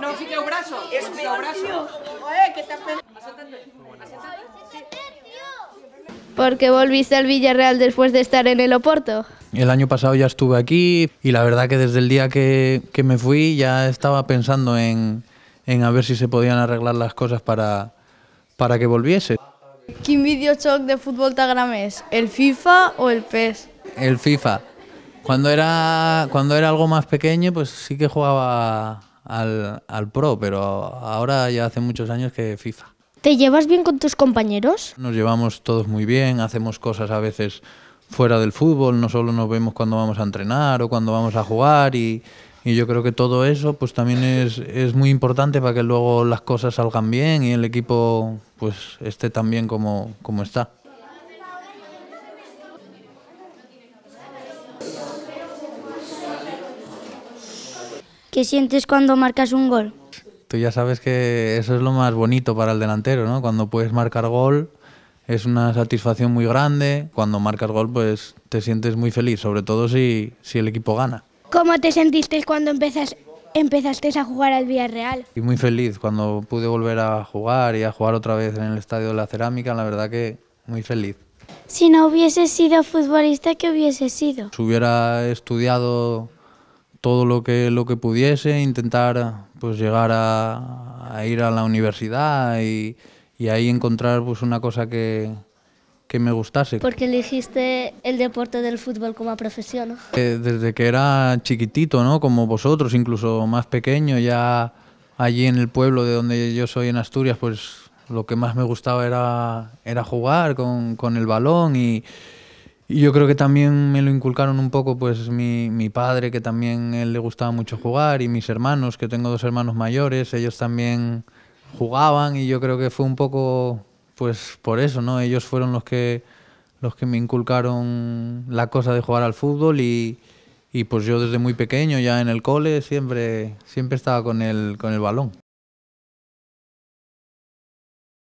No, que brazo. Es brazo. ¿Por qué volviste al Villarreal después de estar en el Oporto? El año pasado ya estuve aquí y la verdad que desde el día que, me fui ya estaba pensando en, a ver si se podían arreglar las cosas para, para que volviese. ¿Qué videochoc de fútbol te ¿El FIFA o el PES? El FIFA. Cuando era, cuando era algo más pequeño, pues sí que jugaba al, al pro, pero ahora ya hace muchos años que FIFA. ¿Te llevas bien con tus compañeros? Nos llevamos todos muy bien, hacemos cosas a veces fuera del fútbol, no solo nos vemos cuando vamos a entrenar o cuando vamos a jugar y, y yo creo que todo eso pues también es, es, muy importante para que luego las cosas salgan bien y el equipo pues esté tan bien como, como está. ¿Qué sientes cuando marcas un gol? Tú ya sabes que eso es lo más bonito para el delantero, ¿no? Cuando puedes marcar gol es una satisfacción muy grande. Cuando marcas gol, pues te sientes muy feliz, sobre todo si, si el equipo gana. ¿Cómo te sentiste cuando empezaste a jugar al Villarreal? Y muy feliz cuando pude volver a jugar y a jugar otra vez en el Estadio de la Cerámica, la verdad que muy feliz. Si no hubiese sido futbolista, ¿qué hubiese sido? Si hubiera estudiado todo lo que, lo que pudiese, intentar pues llegar a, ir a la universidad y, ahí encontrar pues una cosa que, me gustase. Porque elegiste el deporte del fútbol como profesión, eh, Desde que era chiquitito, ¿no? Como vosotros, incluso más pequeño, ya allí en el pueblo de donde yo soy en Asturias, pues lo que más me gustaba era, era jugar con, con el balón y yo creo que también me lo inculcaron un poco, pues mi, padre, que también él le gustaba mucho jugar, y mis hermanos, que tengo dos hermanos mayores, ellos también jugaban y yo creo que fue un poco, pues por eso, ¿no? Ellos fueron los que, los que me inculcaron la cosa de jugar al fútbol y, y pues yo desde muy pequeño, ya en el cole, siempre, siempre estaba con el, con el balón.